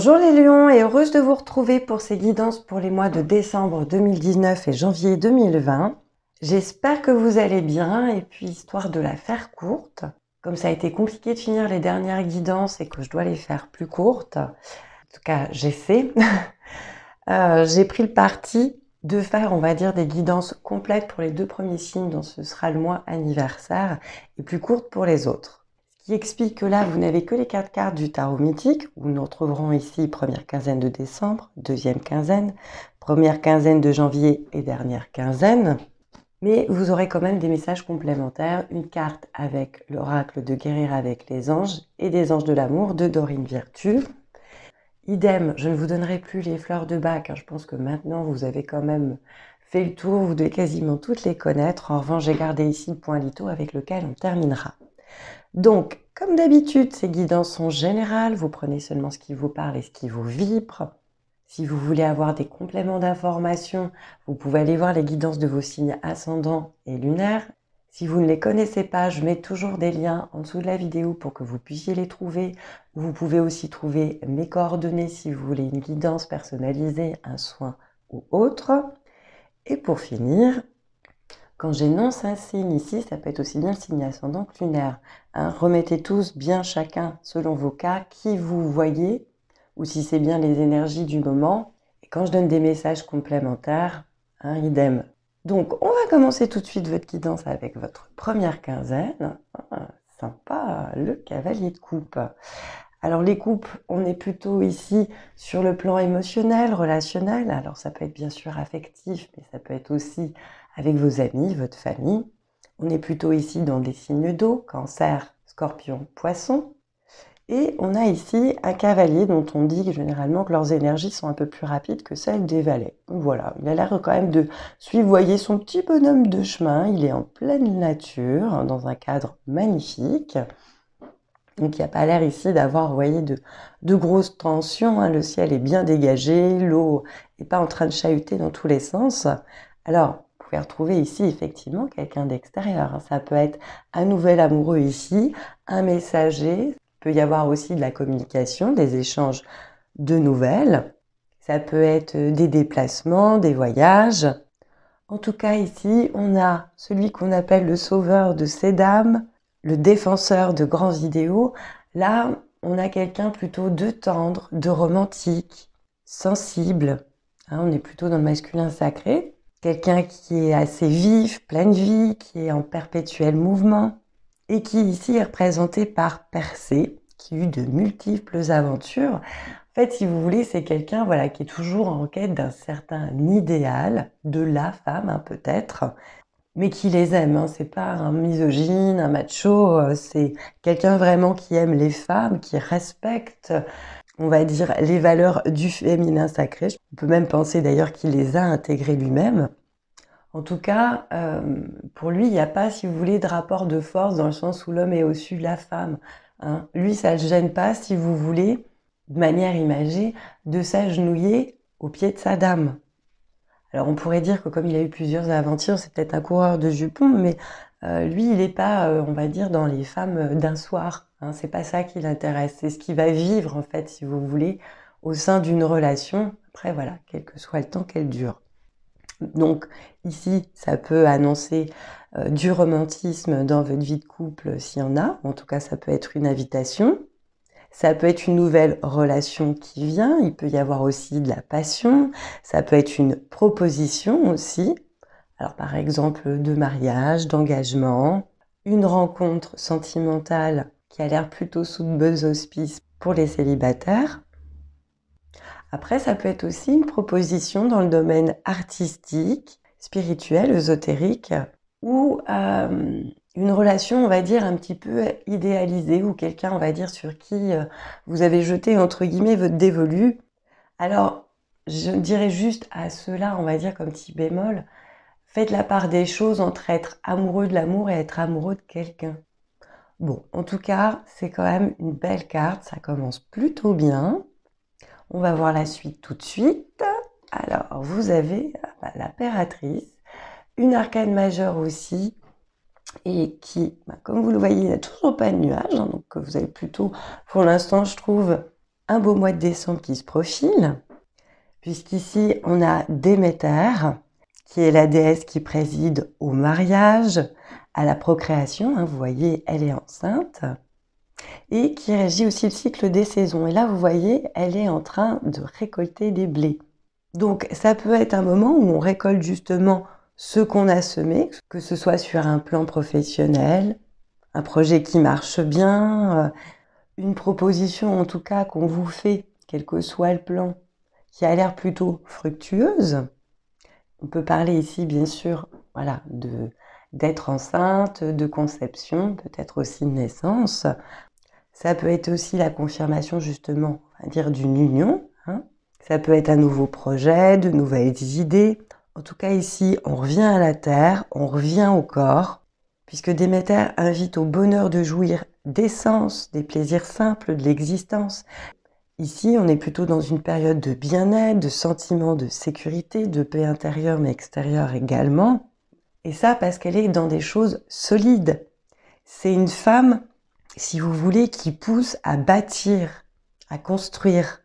Bonjour les lions et heureuse de vous retrouver pour ces guidances pour les mois de décembre 2019 et janvier 2020. J'espère que vous allez bien et puis histoire de la faire courte, comme ça a été compliqué de finir les dernières guidances et que je dois les faire plus courtes, en tout cas j'ai fait, euh, j'ai pris le parti de faire, on va dire, des guidances complètes pour les deux premiers signes dont ce sera le mois anniversaire et plus courtes pour les autres qui explique que là, vous n'avez que les quatre cartes du tarot mythique, où nous retrouverons ici première quinzaine de décembre, deuxième quinzaine, première quinzaine de janvier et dernière quinzaine. Mais vous aurez quand même des messages complémentaires, une carte avec l'oracle de guérir avec les anges et des anges de l'amour de Dorine Virtue. Idem, je ne vous donnerai plus les fleurs de bac, je pense que maintenant vous avez quand même fait le tour, vous devez quasiment toutes les connaître. En revanche, j'ai gardé ici le point Lito avec lequel on terminera. Donc, comme d'habitude, ces guidances sont générales, vous prenez seulement ce qui vous parle et ce qui vous vibre. Si vous voulez avoir des compléments d'informations, vous pouvez aller voir les guidances de vos signes ascendants et lunaires. Si vous ne les connaissez pas, je mets toujours des liens en dessous de la vidéo pour que vous puissiez les trouver. Vous pouvez aussi trouver mes coordonnées si vous voulez une guidance personnalisée, un soin ou autre. Et pour finir, quand j'énonce un signe ici, ça peut être aussi bien le signe ascendant que lunaire. Hein. remettez tous bien chacun, selon vos cas, qui vous voyez, ou si c'est bien les énergies du moment. Et quand je donne des messages complémentaires, hein, idem. Donc, on va commencer tout de suite votre guidance avec votre première quinzaine. Ah, sympa, le cavalier de coupe. Alors les coupes, on est plutôt ici sur le plan émotionnel, relationnel. Alors ça peut être bien sûr affectif, mais ça peut être aussi avec vos amis, votre famille. On est plutôt ici dans des signes d'eau, cancer, scorpion, poisson. Et on a ici un cavalier dont on dit généralement que leurs énergies sont un peu plus rapides que celles des valets. Voilà, il a l'air quand même de suivre son petit bonhomme de chemin. Il est en pleine nature, hein, dans un cadre magnifique. Donc il n'y a pas l'air ici d'avoir, voyez, de, de grosses tensions. Hein. Le ciel est bien dégagé, l'eau n'est pas en train de chahuter dans tous les sens. Alors, pouvez retrouver ici effectivement quelqu'un d'extérieur. Ça peut être un nouvel amoureux ici, un messager. Il peut y avoir aussi de la communication, des échanges de nouvelles. Ça peut être euh, des déplacements, des voyages. En tout cas, ici, on a celui qu'on appelle le sauveur de ces dames, le défenseur de grands idéaux. Là, on a quelqu'un plutôt de tendre, de romantique, sensible. Hein, on est plutôt dans le masculin sacré quelqu'un qui est assez vif, plein de vie, qui est en perpétuel mouvement, et qui ici est représenté par Persée, qui eut de multiples aventures. En fait, si vous voulez, c'est quelqu'un voilà, qui est toujours en quête d'un certain idéal, de la femme hein, peut-être, mais qui les aime. Hein. C'est pas un misogyne, un macho, euh, c'est quelqu'un vraiment qui aime les femmes, qui respecte on va dire, les valeurs du féminin sacré. On peut même penser d'ailleurs qu'il les a intégrées lui-même. En tout cas, euh, pour lui, il n'y a pas, si vous voulez, de rapport de force dans le sens où l'homme est au-dessus de la femme. Hein. Lui, ça ne gêne pas, si vous voulez, de manière imagée, de s'agenouiller au pied de sa dame. Alors on pourrait dire que comme il a eu plusieurs aventures, c'est peut-être un coureur de jupons, mais euh, lui, il n'est pas, euh, on va dire, dans les femmes d'un soir. Hein, c'est pas ça qui l'intéresse, c'est ce qu'il va vivre en fait, si vous voulez, au sein d'une relation. Après voilà, quel que soit le temps qu'elle dure. Donc ici, ça peut annoncer euh, du romantisme dans votre vie de couple s'il y en a. En tout cas, ça peut être une invitation. Ça peut être une nouvelle relation qui vient. Il peut y avoir aussi de la passion. Ça peut être une proposition aussi. Alors par exemple de mariage, d'engagement, une rencontre sentimentale qui a l'air plutôt sous de bons auspices pour les célibataires. Après, ça peut être aussi une proposition dans le domaine artistique, spirituel, ésotérique, ou euh, une relation, on va dire, un petit peu idéalisée, ou quelqu'un, on va dire, sur qui euh, vous avez jeté, entre guillemets, votre dévolu. Alors, je dirais juste à cela, on va dire, comme petit bémol, faites la part des choses entre être amoureux de l'amour et être amoureux de quelqu'un. Bon, en tout cas, c'est quand même une belle carte, ça commence plutôt bien. On va voir la suite tout de suite. Alors, vous avez euh, bah, l'impératrice, une arcane majeure aussi, et qui, bah, comme vous le voyez, n'a toujours pas de nuage, hein, donc euh, vous avez plutôt, pour l'instant, je trouve, un beau mois de décembre qui se profile, puisqu'ici, on a Déméter, qui est la déesse qui préside au mariage, à la procréation, hein, vous voyez, elle est enceinte, et qui régit aussi le cycle des saisons. Et là, vous voyez, elle est en train de récolter des blés. Donc ça peut être un moment où on récolte justement ce qu'on a semé, que ce soit sur un plan professionnel, un projet qui marche bien, euh, une proposition en tout cas qu'on vous fait, quel que soit le plan, qui a l'air plutôt fructueuse on peut parler ici, bien sûr, voilà, de d'être enceinte, de conception, peut-être aussi de naissance. Ça peut être aussi la confirmation justement, dire, d'une union. Hein. Ça peut être un nouveau projet, de nouvelles idées. En tout cas, ici, on revient à la terre, on revient au corps, puisque Déméter invite au bonheur de jouir des sens, des plaisirs simples de l'existence, Ici, on est plutôt dans une période de bien-être, de sentiment de sécurité, de paix intérieure mais extérieure également. Et ça parce qu'elle est dans des choses solides. C'est une femme, si vous voulez, qui pousse à bâtir, à construire.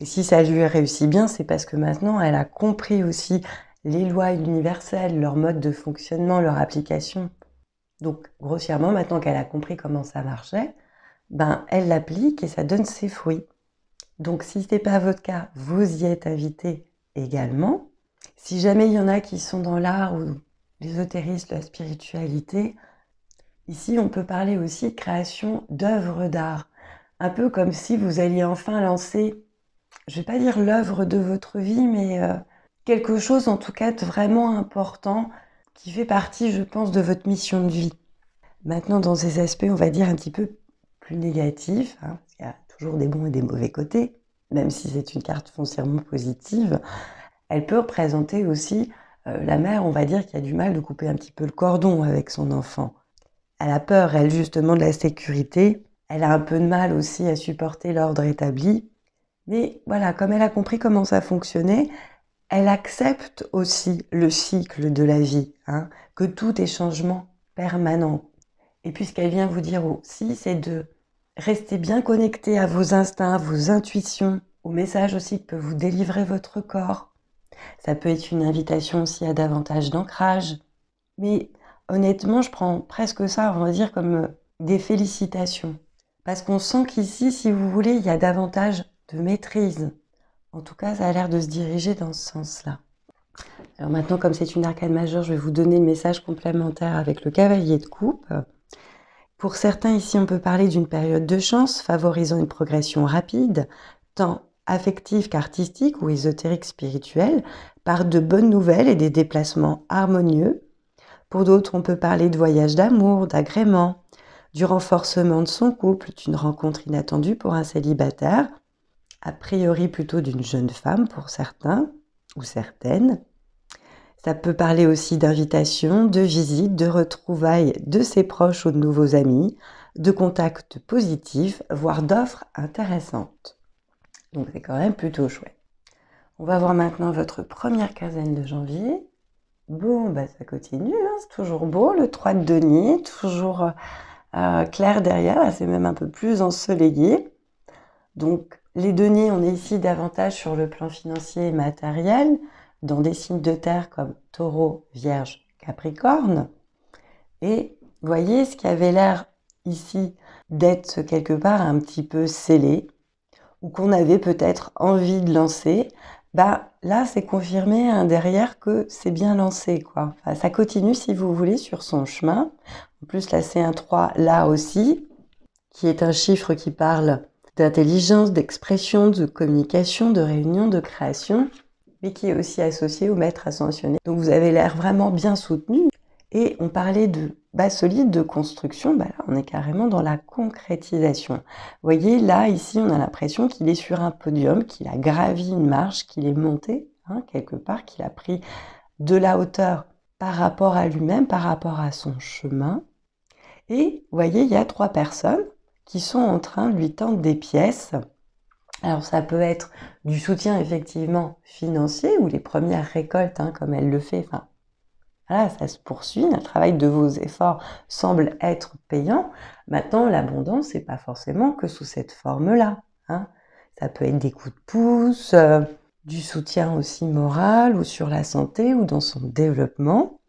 Et si ça lui réussit bien, c'est parce que maintenant, elle a compris aussi les lois universelles, leur mode de fonctionnement, leur application. Donc, grossièrement, maintenant qu'elle a compris comment ça marchait, ben, elle l'applique et ça donne ses fruits. Donc si ce n'est pas votre cas, vous y êtes invité également. Si jamais il y en a qui sont dans l'art ou l'ésotérisme, la spiritualité, ici on peut parler aussi de création d'œuvres d'art. Un peu comme si vous alliez enfin lancer, je ne vais pas dire l'œuvre de votre vie, mais euh, quelque chose en tout cas de vraiment important qui fait partie, je pense, de votre mission de vie. Maintenant, dans ces aspects, on va dire un petit peu plus négatifs, hein, des bons et des mauvais côtés, même si c'est une carte foncièrement positive, elle peut représenter aussi euh, la mère, on va dire, qui a du mal de couper un petit peu le cordon avec son enfant. Elle a peur, elle, justement, de la sécurité. Elle a un peu de mal aussi à supporter l'ordre établi. Mais voilà, comme elle a compris comment ça fonctionnait, elle accepte aussi le cycle de la vie, hein, que tout est changement permanent. Et puisqu'elle vient vous dire aussi, c'est de Restez bien connectés à vos instincts, à vos intuitions, au message aussi que peut vous délivrer votre corps. Ça peut être une invitation aussi à davantage d'ancrage. Mais honnêtement, je prends presque ça, on va dire, comme euh, des félicitations. Parce qu'on sent qu'ici, si vous voulez, il y a davantage de maîtrise. En tout cas, ça a l'air de se diriger dans ce sens-là. Alors maintenant, comme c'est une arcane majeure, je vais vous donner le message complémentaire avec le cavalier de coupe. Pour certains ici, on peut parler d'une période de chance favorisant une progression rapide, tant affective qu'artistique ou ésotérique spirituelle, par de bonnes nouvelles et des déplacements harmonieux. Pour d'autres, on peut parler de voyages d'amour, d'agrément, du renforcement de son couple, d'une rencontre inattendue pour un célibataire, a priori plutôt d'une jeune femme pour certains ou certaines. Ça peut parler aussi d'invitations, de visites, de retrouvailles de ses proches ou de nouveaux amis, de contacts positifs, voire d'offres intéressantes. Donc c'est quand même plutôt chouette. On va voir maintenant votre première quinzaine de janvier. Bon, bah ça continue, hein. c'est toujours beau, le 3 de denier, toujours euh, euh, clair derrière, c'est même un peu plus ensoleillé. Donc les deniers, on est ici davantage sur le plan financier et matériel dans des signes de terre comme taureau, vierge, capricorne. Et voyez ce qui avait l'air ici d'être quelque part un petit peu scellé ou qu'on avait peut-être envie de lancer, bah là c'est confirmé hein, derrière que c'est bien lancé quoi. ça continue si vous voulez sur son chemin. En plus là c'est un 3 là aussi qui est un chiffre qui parle d'intelligence, d'expression, de communication, de réunion, de création mais qui est aussi associé au maître ascensionné. Donc vous avez l'air vraiment bien soutenu. Et on parlait de bas solide, de construction, bah on est carrément dans la concrétisation. Vous voyez, là, ici, on a l'impression qu'il est sur un podium, qu'il a gravi une marche, qu'il est monté hein, quelque part, qu'il a pris de la hauteur par rapport à lui-même, par rapport à son chemin. Et vous voyez, il y a trois personnes qui sont en train de lui tendre des pièces alors ça peut être du soutien effectivement financier ou les premières récoltes, hein, comme elle le fait. voilà, ça se poursuit. Le travail de vos efforts semble être payant. Maintenant, l'abondance, n'est pas forcément que sous cette forme-là. Hein. Ça peut être des coups de pouce, euh, du soutien aussi moral ou sur la santé ou dans son développement. En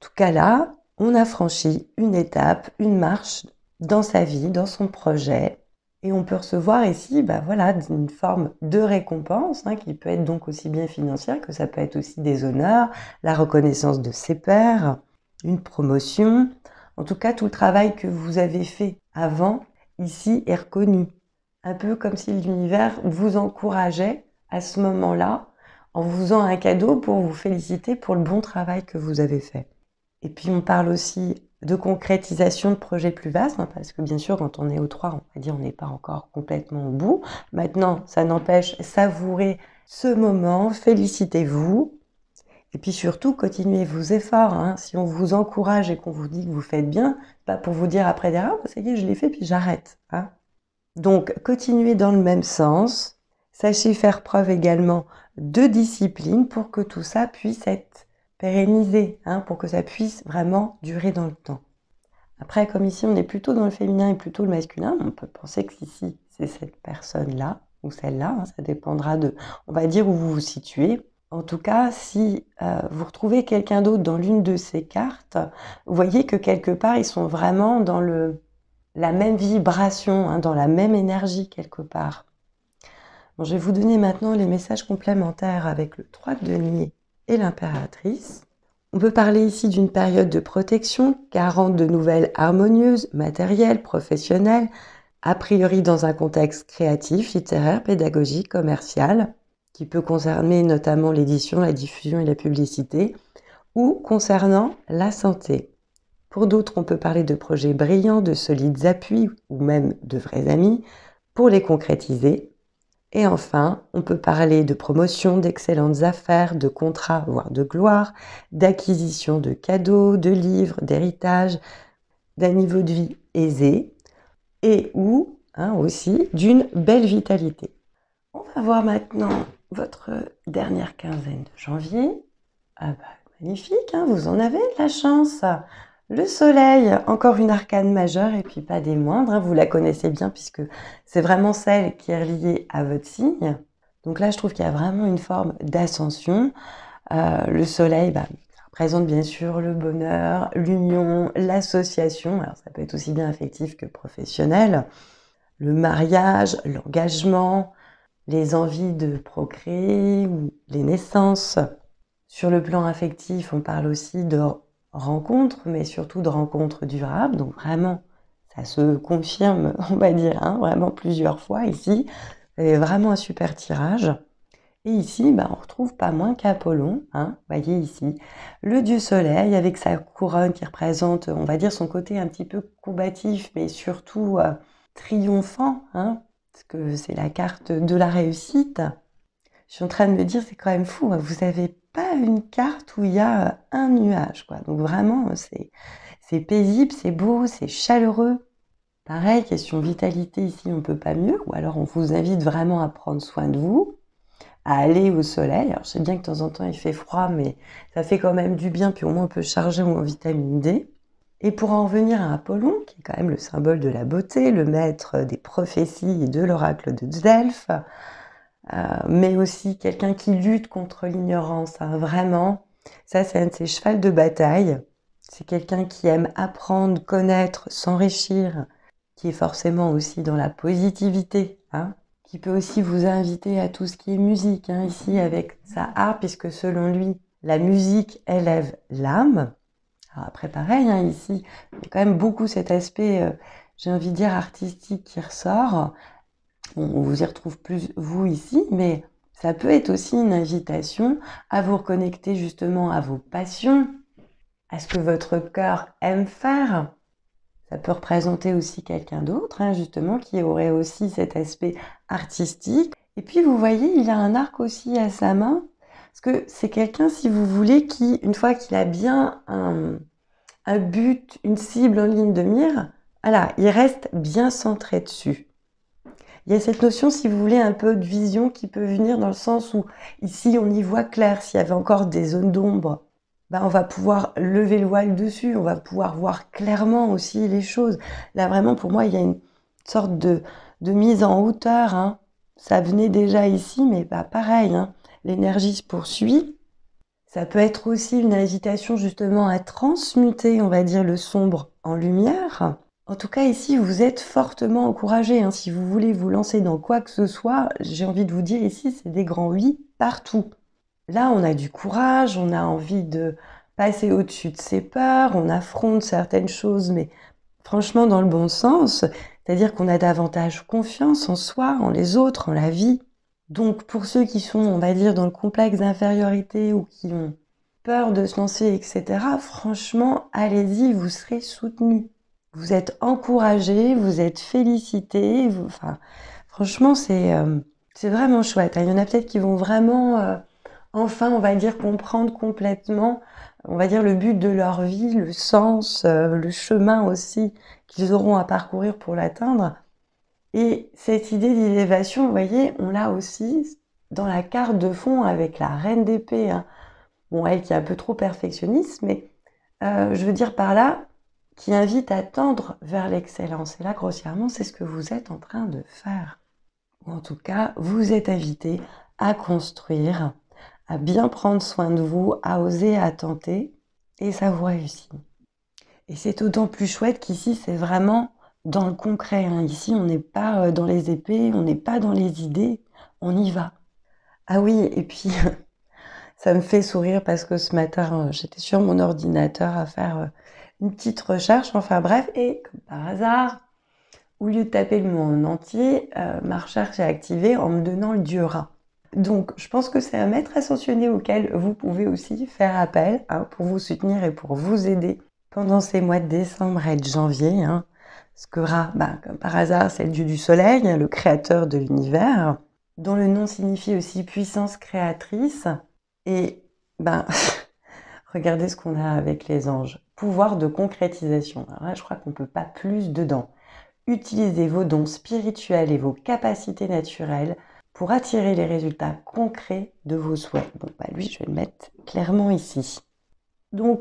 tout cas là, on a franchi une étape, une marche dans sa vie, dans son projet, et on peut recevoir ici, bah voilà, une forme de récompense hein, qui peut être donc aussi bien financière que ça peut être aussi des honneurs, la reconnaissance de ses pairs, une promotion. En tout cas, tout le travail que vous avez fait avant ici est reconnu. Un peu comme si l'univers vous encourageait à ce moment-là en vous faisant un cadeau pour vous féliciter pour le bon travail que vous avez fait. Et puis on parle aussi de concrétisation de projets plus vastes, hein, parce que bien sûr, quand on est au 3, on va dire on n'est pas encore complètement au bout. Maintenant, ça n'empêche savourez ce moment, félicitez-vous, et puis surtout, continuez vos efforts. Hein. Si on vous encourage et qu'on vous dit que vous faites bien, pas bah, pour vous dire après derrière, ah, ça y est, je l'ai fait, puis j'arrête. Hein. Donc, continuez dans le même sens. Sachez faire preuve également de discipline pour que tout ça puisse être pérenniser hein, pour que ça puisse vraiment durer dans le temps. Après, comme ici, on est plutôt dans le féminin et plutôt le masculin, on peut penser que ici, c'est cette personne-là ou celle-là, hein, ça dépendra de, on va dire, où vous vous situez. En tout cas, si euh, vous retrouvez quelqu'un d'autre dans l'une de ces cartes, vous voyez que quelque part, ils sont vraiment dans le, la même vibration, hein, dans la même énergie quelque part. je vais vous donner maintenant les messages complémentaires avec le 3 de denier et l'impératrice. On peut parler ici d'une période de protection garante de nouvelles harmonieuses, matérielles, professionnelles, a priori dans un contexte créatif, littéraire, pédagogique, commercial, qui peut concerner notamment l'édition, la diffusion et la publicité, ou concernant la santé. Pour d'autres, on peut parler de projets brillants, de solides appuis ou même de vrais amis pour les concrétiser, et enfin, on peut parler de promotion, d'excellentes affaires, de contrats, voire de gloire, d'acquisition de cadeaux, de livres, d'héritage, d'un niveau de vie aisé et ou hein, aussi d'une belle vitalité. On va voir maintenant votre dernière quinzaine de janvier. Ah bah, magnifique, hein, vous en avez de la chance. Le soleil, encore une arcane majeure et puis pas des moindres, hein, vous la connaissez bien puisque c'est vraiment celle qui est liée à votre signe. Donc là, je trouve qu'il y a vraiment une forme d'ascension. Euh, le soleil bah, représente bien sûr le bonheur, l'union, l'association. Alors ça peut être aussi bien affectif que professionnel. Le mariage, l'engagement, les envies de procréer ou les naissances. Sur le plan affectif, on parle aussi de rencontre, mais surtout de rencontres durables. Donc vraiment, ça se confirme, on va dire, hein, vraiment plusieurs fois ici. c'est vraiment un super tirage. Et ici, bah, on retrouve pas moins qu'Apollon, hein, vous voyez ici, le dieu soleil avec sa couronne qui représente, on va dire, son côté un petit peu combatif, mais surtout euh, triomphant, hein, parce que c'est la carte de la réussite je suis en train de me dire, c'est quand même fou, hein, vous n'avez pas une carte où il y a euh, un nuage. Quoi. Donc vraiment, euh, c'est paisible, c'est beau, c'est chaleureux. Pareil, question vitalité ici, on ne peut pas mieux. Ou alors on vous invite vraiment à prendre soin de vous, à aller au soleil. Alors je sais bien que de temps en temps il fait froid, mais ça fait quand même du bien, puis au moins on peut charger en vitamine D. Et pour en revenir à Apollon, qui est quand même le symbole de la beauté, le maître euh, des prophéties et de l'oracle de Delphes, euh, mais aussi quelqu'un qui lutte contre l'ignorance, hein, vraiment. Ça, c'est un de ses chevals de bataille. C'est quelqu'un qui aime apprendre, connaître, s'enrichir, qui est forcément aussi dans la positivité, hein. qui peut aussi vous inviter à tout ce qui est musique, hein, ici avec sa harpe, puisque selon lui, la musique élève l'âme. après, pareil, ici, il y a quand même beaucoup cet aspect, euh, j'ai envie de dire, artistique qui ressort, on vous y retrouve plus vous ici, mais ça peut être aussi une invitation à vous reconnecter justement à vos passions, à ce que votre cœur aime faire. Ça peut représenter aussi quelqu'un d'autre, hein, justement, qui aurait aussi cet aspect artistique. Et puis, vous voyez, il y a un arc aussi à sa main, parce que c'est quelqu'un, si vous voulez, qui, une fois qu'il a bien un, un but, une cible en ligne de mire, voilà, il reste bien centré dessus il y a cette notion, si vous voulez, un peu de vision qui peut venir dans le sens où ici on y voit clair, s'il y avait encore des zones d'ombre, ben, on va pouvoir lever le voile dessus, on va pouvoir voir clairement aussi les choses. Là vraiment pour moi il y a une sorte de, mise en hauteur. Hein. Ça venait déjà ici, mais pas pareil. Hein. L'énergie se poursuit. Ça peut être aussi une invitation justement à transmuter, on va dire, le sombre en lumière. En tout cas, ici, vous êtes fortement encouragé. Hein. Si vous voulez vous lancer dans quoi que ce soit, j'ai envie de vous dire ici, c'est des grands oui partout. Là, on a du courage, on a envie de passer au-dessus de ses peurs, on affronte certaines choses, mais franchement dans le bon sens, c'est-à-dire qu'on a davantage confiance en soi, en les autres, en la vie. Donc pour ceux qui sont, on va dire, dans le complexe d'infériorité ou qui ont peur de se lancer, etc., franchement, allez-y, vous serez soutenus vous êtes encouragé, vous êtes félicité. Vous, enfin, franchement, c'est euh, c'est vraiment chouette. Hein. Il y en a peut-être qui vont vraiment, euh, enfin, on va dire, comprendre complètement, on va dire, le but de leur vie, le sens, euh, le chemin aussi qu'ils auront à parcourir pour l'atteindre. Et cette idée d'élévation, vous voyez, on l'a aussi dans la carte de fond avec la reine d'épée. Hein. Bon, elle qui est un peu trop perfectionniste, mais je veux dire par là, qui invite à tendre vers l'excellence. Et là, grossièrement, c'est ce que vous êtes en train de faire. Ou en tout cas, vous êtes invité à construire, à bien prendre soin de vous, à oser, à tenter, et ça vous réussit. Et c'est d'autant plus chouette qu'ici, c'est vraiment dans le concret. Hein. Ici, on n'est pas euh, dans les épées, on n'est pas dans les idées, on y va. Ah oui, et puis, ça me fait sourire parce que ce matin, euh, j'étais sur mon ordinateur à faire euh, une petite recherche, enfin bref, et comme par hasard, au lieu de taper le mot en entier, euh, ma recherche est activée en me donnant le dieu rat. Donc je pense que c'est un maître ascensionné auquel vous pouvez aussi faire appel hein, pour vous soutenir et pour vous aider pendant ces mois de décembre et de janvier. Hein, parce que Ra, bah, comme par hasard, c'est le dieu du soleil, hein, le créateur de l'univers, dont le nom signifie aussi puissance créatrice. Et ben, Regardez ce qu'on a avec les anges. Pouvoir de concrétisation. je crois qu'on ne peut pas plus dedans. Utilisez vos dons spirituels et vos capacités naturelles pour attirer les résultats concrets de vos souhaits. Bon, bah, lui, je vais le mettre clairement ici. Donc,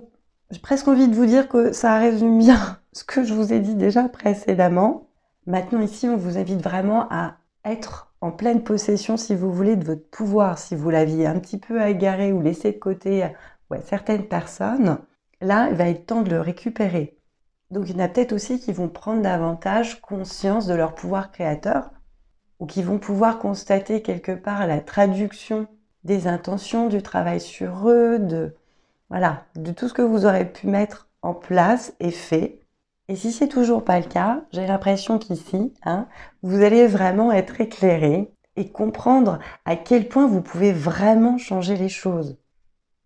j'ai presque envie de vous dire que ça résume bien ce que je vous ai dit déjà précédemment. Maintenant, ici, on vous invite vraiment à être en pleine possession, si vous voulez, de votre pouvoir. Si vous l'aviez un petit peu égaré ou laissé de côté certaines personnes, là, il va être temps de le récupérer. Donc il y en a peut-être aussi qui vont prendre davantage conscience de leur pouvoir créateur ou qui vont pouvoir constater quelque part la traduction des intentions, du travail sur eux, de, voilà, de tout ce que vous aurez pu mettre en place et fait. Et si c'est toujours pas le cas, j'ai l'impression qu'ici, hein, vous allez vraiment être éclairé et comprendre à quel point vous pouvez vraiment changer les choses.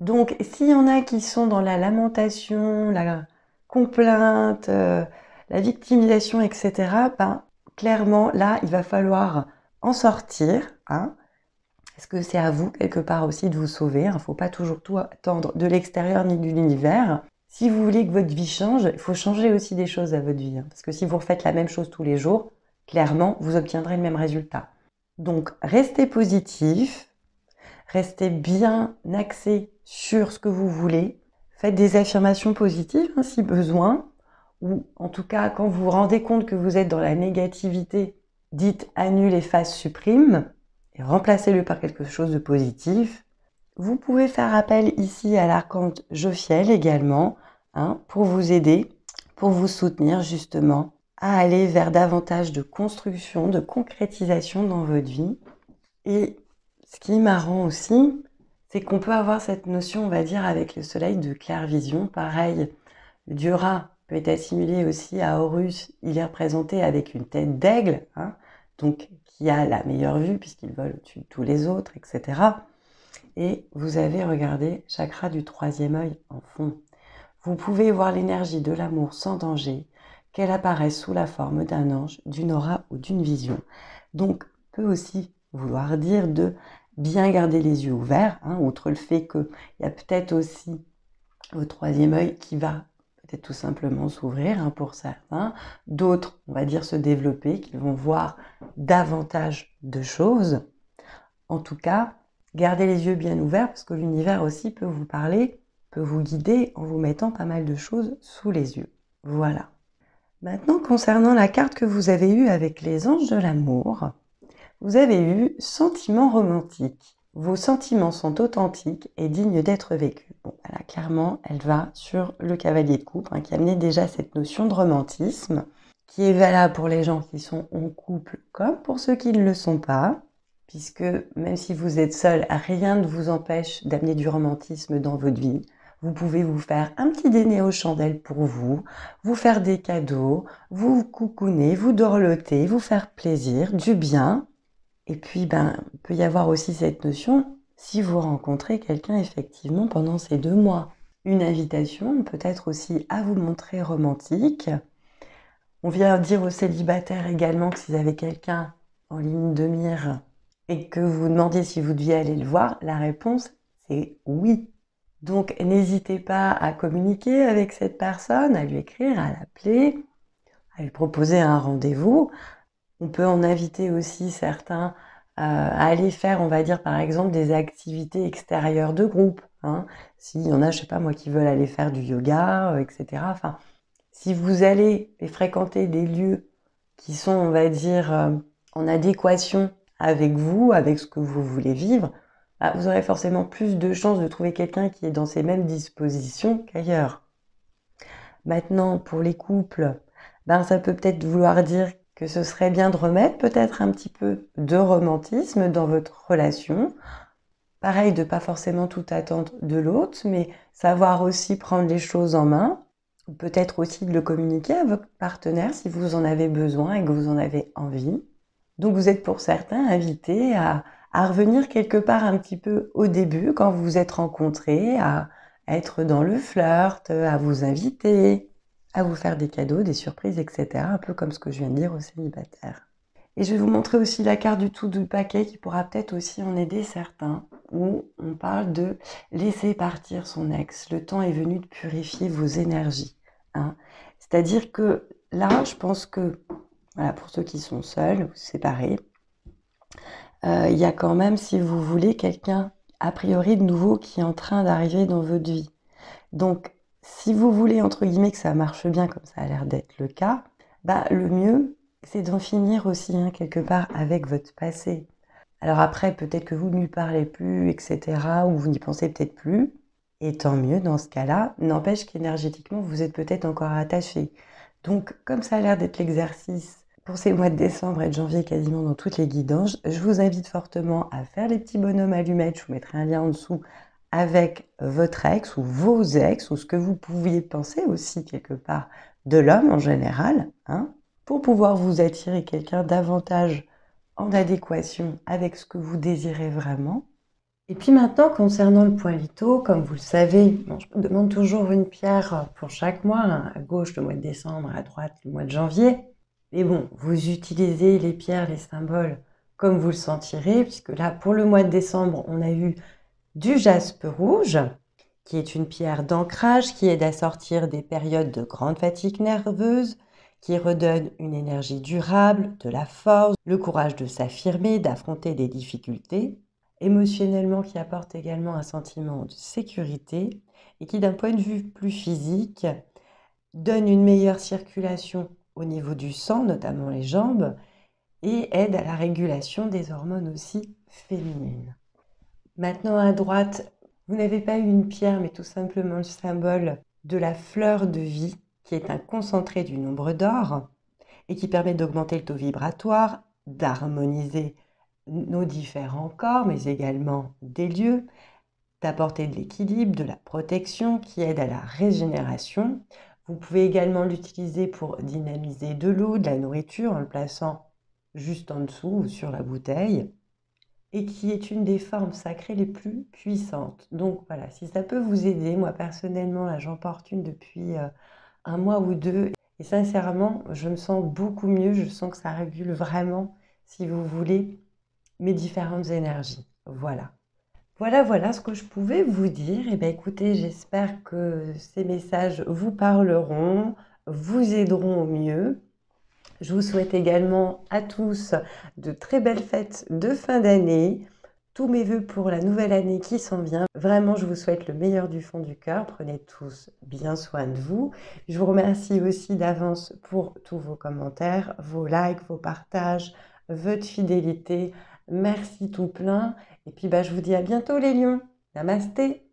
Donc, s'il y en a qui sont dans la lamentation, la complainte, euh, la victimisation, etc., ben, clairement, là, il va falloir en sortir. Hein, parce que c'est à vous, quelque part aussi, de vous sauver. Il hein. ne faut pas toujours tout attendre de l'extérieur ni de l'univers. Si vous voulez que votre vie change, il faut changer aussi des choses à votre vie. Hein. parce que si vous refaites la même chose tous les jours, clairement, vous obtiendrez le même résultat. Donc, restez positif, restez bien axé sur ce que vous voulez. Faites des affirmations positives hein, si besoin, ou en tout cas quand vous vous rendez compte que vous êtes dans la négativité, dites annule et phase supprime, et remplacez-le par quelque chose de positif. Vous pouvez faire appel ici à l'archange Jophiel également, hein, pour vous aider, pour vous soutenir justement à aller vers davantage de construction, de concrétisation dans votre vie. Et ce qui est marrant aussi, c'est qu'on peut avoir cette notion, on va dire, avec le soleil de vision. Pareil, Dura peut être assimilé aussi à Horus. Il est représenté avec une tête d'aigle, hein, donc qui a la meilleure vue puisqu'il vole au-dessus de tous les autres, etc. Et vous avez, regardé chakra du troisième œil en fond. Vous pouvez voir l'énergie de l'amour sans danger, qu'elle apparaisse sous la forme d'un ange, d'une aura ou d'une vision. Donc, peut aussi vouloir dire de bien garder les yeux ouverts, hein, outre le fait qu'il y a peut-être aussi votre troisième œil qui va peut-être tout simplement s'ouvrir hein, pour certains, d'autres, on va dire, se développer, qui vont voir davantage de choses. En tout cas, gardez les yeux bien ouverts parce que l'univers aussi peut vous parler, peut vous guider en vous mettant pas mal de choses sous les yeux. Voilà. Maintenant, concernant la carte que vous avez eue avec les anges de l'amour, vous avez eu sentiment romantique. Vos sentiments sont authentiques et dignes d'être vécus. Bon, clairement, elle va sur le cavalier de coupe, hein, qui amenait déjà cette notion de romantisme, qui est valable pour les gens qui sont en couple comme pour ceux qui ne le sont pas, puisque même si vous êtes seul, rien ne vous empêche d'amener du romantisme dans votre vie. Vous pouvez vous faire un petit dîner aux chandelles pour vous, vous faire des cadeaux, vous coucouner, vous dorloter, vous faire plaisir, du bien, et puis, ben, il peut y avoir aussi cette notion, si vous rencontrez quelqu'un effectivement pendant ces deux mois, une invitation peut-être aussi à vous montrer romantique. On vient dire aux célibataires également que s'ils avaient quelqu'un en ligne de mire et que vous demandiez si vous deviez aller le voir, la réponse c'est oui. Donc n'hésitez pas à communiquer avec cette personne, à lui écrire, à l'appeler, à lui proposer un rendez-vous, on peut en inviter aussi certains euh, à aller faire, on va dire par exemple, des activités extérieures de groupe. Hein. S'il y en a, je sais pas moi, qui veulent aller faire du yoga, euh, etc. Enfin, si vous allez les fréquenter des lieux qui sont, on va dire, euh, en adéquation avec vous, avec ce que vous voulez vivre, bah, vous aurez forcément plus de chances de trouver quelqu'un qui est dans ces mêmes dispositions qu'ailleurs. Maintenant, pour les couples, ben, ça peut peut-être vouloir dire que ce serait bien de remettre peut-être un petit peu de romantisme dans votre relation. Pareil, de ne pas forcément tout attendre de l'autre, mais savoir aussi prendre les choses en main, ou peut-être aussi de le communiquer à votre partenaire si vous en avez besoin et que vous en avez envie. Donc vous êtes pour certains invités à, à revenir quelque part un petit peu au début quand vous vous êtes rencontrés, à être dans le flirt, à vous inviter, à vous faire des cadeaux, des surprises, etc. Un peu comme ce que je viens de dire aux célibataires. Et je vais vous montrer aussi la carte du tout du paquet qui pourra peut-être aussi en aider certains, où on parle de laisser partir son ex. Le temps est venu de purifier vos énergies. Hein. C'est-à-dire que là, je pense que, voilà, pour ceux qui sont seuls ou séparés, euh, il y a quand même, si vous voulez, quelqu'un a priori de nouveau qui est en train d'arriver dans votre vie. Donc, si vous voulez, entre guillemets, que ça marche bien, comme ça a l'air d'être le cas, bah, le mieux, c'est d'en finir aussi, hein, quelque part, avec votre passé. Alors après, peut-être que vous lui parlez plus, etc., ou vous n'y pensez peut-être plus, et tant mieux dans ce cas-là, n'empêche qu'énergétiquement, vous êtes peut-être encore attaché. Donc, comme ça a l'air d'être l'exercice pour ces mois de décembre et de janvier quasiment dans toutes les guidanges, je vous invite fortement à faire les petits bonhommes allumettes, je vous mettrai un lien en dessous avec votre ex ou vos ex ou ce que vous pouviez penser aussi quelque part de l'homme en général, hein, pour pouvoir vous attirer quelqu'un davantage en adéquation avec ce que vous désirez vraiment. Et puis maintenant, concernant le point Lito comme vous le savez, je demande toujours une pierre pour chaque mois, hein, à gauche le mois de décembre, à droite le mois de janvier. Mais bon, vous utilisez les pierres, les symboles, comme vous le sentirez, puisque là, pour le mois de décembre, on a eu du jaspe rouge, qui est une pierre d'ancrage qui aide à sortir des périodes de grande fatigue nerveuse, qui redonne une énergie durable, de la force, le courage de s'affirmer, d'affronter des difficultés, émotionnellement qui apporte également un sentiment de sécurité et qui d'un point de vue plus physique donne une meilleure circulation au niveau du sang, notamment les jambes, et aide à la régulation des hormones aussi féminines. Maintenant à droite, vous n'avez pas une pierre, mais tout simplement le symbole de la fleur de vie, qui est un concentré du nombre d'or et qui permet d'augmenter le taux vibratoire, d'harmoniser nos différents corps, mais également des lieux, d'apporter de l'équilibre, de la protection qui aide à la régénération. Vous pouvez également l'utiliser pour dynamiser de l'eau, de la nourriture en le plaçant juste en dessous ou sur la bouteille et qui est une des formes sacrées les plus puissantes. Donc voilà, si ça peut vous aider, moi personnellement, là j'en porte une depuis euh, un mois ou deux, et sincèrement, je me sens beaucoup mieux, je sens que ça régule vraiment, si vous voulez, mes différentes énergies. Voilà. Voilà, voilà ce que je pouvais vous dire. Et eh bien écoutez, j'espère que ces messages vous parleront, vous aideront au mieux. Je vous souhaite également à tous de très belles fêtes de fin d'année. Tous mes voeux pour la nouvelle année qui s'en vient. Vraiment, je vous souhaite le meilleur du fond du cœur. Prenez tous bien soin de vous. Je vous remercie aussi d'avance pour tous vos commentaires, vos likes, vos partages, votre fidélité. Merci tout plein. Et puis, bah, je vous dis à bientôt les lions. Namasté.